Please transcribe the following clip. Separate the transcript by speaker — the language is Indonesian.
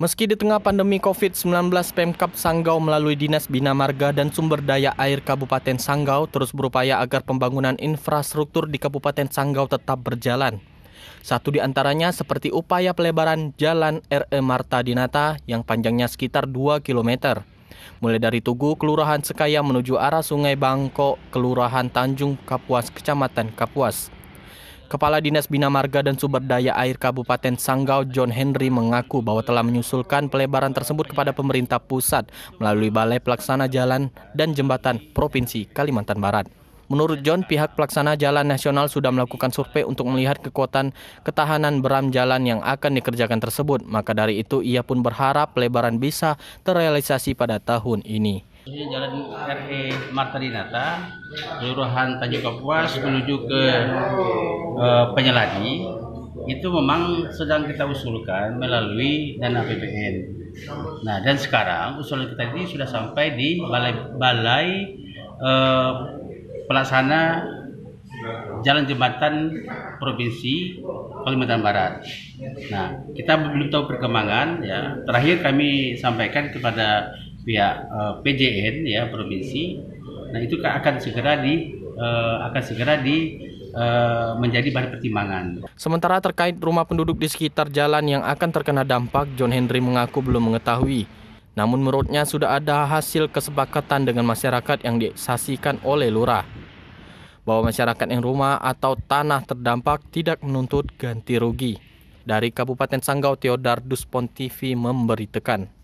Speaker 1: Meski di tengah pandemi COVID-19, Pemkap Sanggau melalui Dinas Bina Marga dan Sumber Daya Air Kabupaten Sanggau terus berupaya agar pembangunan infrastruktur di Kabupaten Sanggau tetap berjalan. Satu di antaranya seperti upaya pelebaran Jalan RE Marta Dinata yang panjangnya sekitar 2 km. Mulai dari Tugu, Kelurahan Sekaya menuju arah Sungai Bangkok, Kelurahan Tanjung Kapuas, Kecamatan Kapuas. Kepala Dinas Bina Marga dan Sumber Daya Air Kabupaten Sanggau John Henry mengaku bahwa telah menyusulkan pelebaran tersebut kepada pemerintah pusat melalui Balai Pelaksana Jalan dan Jembatan Provinsi Kalimantan Barat. Menurut John, pihak pelaksana jalan nasional sudah melakukan survei untuk melihat kekuatan ketahanan beram jalan yang akan dikerjakan tersebut. Maka dari itu, ia pun berharap pelebaran bisa terrealisasi pada tahun ini.
Speaker 2: jalan RE Marta Dinata, Kelurahan Tanjung Kapuas menuju ke uh, penyeladi itu memang sedang kita usulkan melalui dana APBN. Nah, dan sekarang usulan kita ini sudah sampai di balai balai uh, pelaksana jalan jembatan provinsi Kalimantan Barat. Nah, kita belum tahu perkembangan ya. Terakhir kami sampaikan kepada pihak uh, eh, PJN ya provinsi. Nah, itu akan segera di uh, akan segera di eh, menjadi
Speaker 1: bahan pertimbangan. Sementara terkait rumah penduduk di sekitar jalan yang akan terkena dampak, John Henry mengaku belum mengetahui. Namun menurutnya sudah ada hasil kesepakatan dengan masyarakat yang disasikan oleh lurah bahwa masyarakat yang rumah atau tanah terdampak tidak menuntut ganti rugi. Dari Kabupaten Sanggau, Theodardus Pontivi memberitakan.